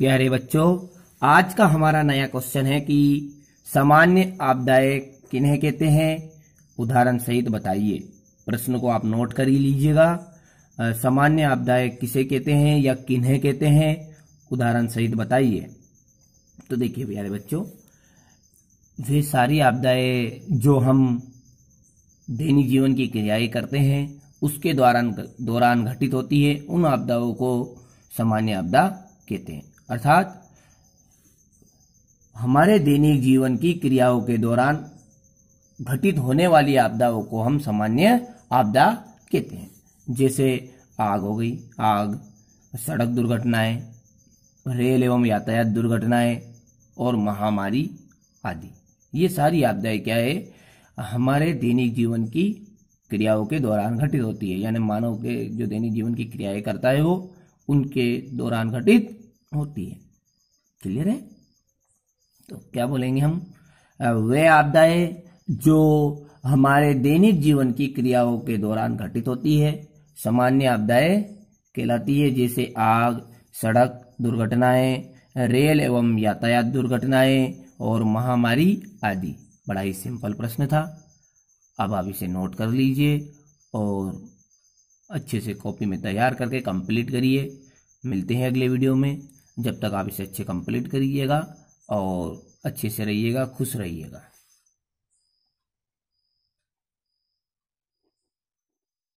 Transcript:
प्यारे बच्चों आज का हमारा नया क्वेश्चन है कि सामान्य आपदाएं किन्हें कहते हैं उदाहरण सहित बताइए प्रश्न को आप नोट कर ही लीजिएगा सामान्य आपदाएं किसे कहते हैं या किन्हें कहते हैं उदाहरण सहित बताइए तो देखिए प्यारे बच्चों वे सारी आपदाएं जो हम दैनिक जीवन की क्रियाएं करते हैं उसके दौरान दौरान घटित होती है उन आपदाओं को सामान्य आपदा कहते हैं अर्थात हमारे दैनिक जीवन की क्रियाओं के दौरान घटित होने वाली आपदाओं को हम सामान्य आपदा कहते हैं जैसे आग हो गई आग सड़क दुर्घटनाएं रेल एवं यातायात दुर्घटनाएं और महामारी आदि ये सारी आपदाएं क्या है हमारे दैनिक जीवन की क्रियाओं के दौरान घटित होती है यानी मानव के जो दैनिक जीवन की क्रियाएं करता है वो उनके दौरान घटित होती है क्लियर है तो क्या बोलेंगे हम वे आपदाएं जो हमारे दैनिक जीवन की क्रियाओं के दौरान घटित होती है सामान्य आपदाएं कहलाती है जैसे आग सड़क दुर्घटनाएं रेल एवं यातायात दुर्घटनाएं और महामारी आदि बड़ा ही सिंपल प्रश्न था अब आप इसे नोट कर लीजिए और अच्छे से कॉपी में तैयार करके कंप्लीट करिए मिलते हैं अगले वीडियो में जब तक आप इसे अच्छे कंप्लीट करिएगा और अच्छे से रहिएगा खुश रहिएगा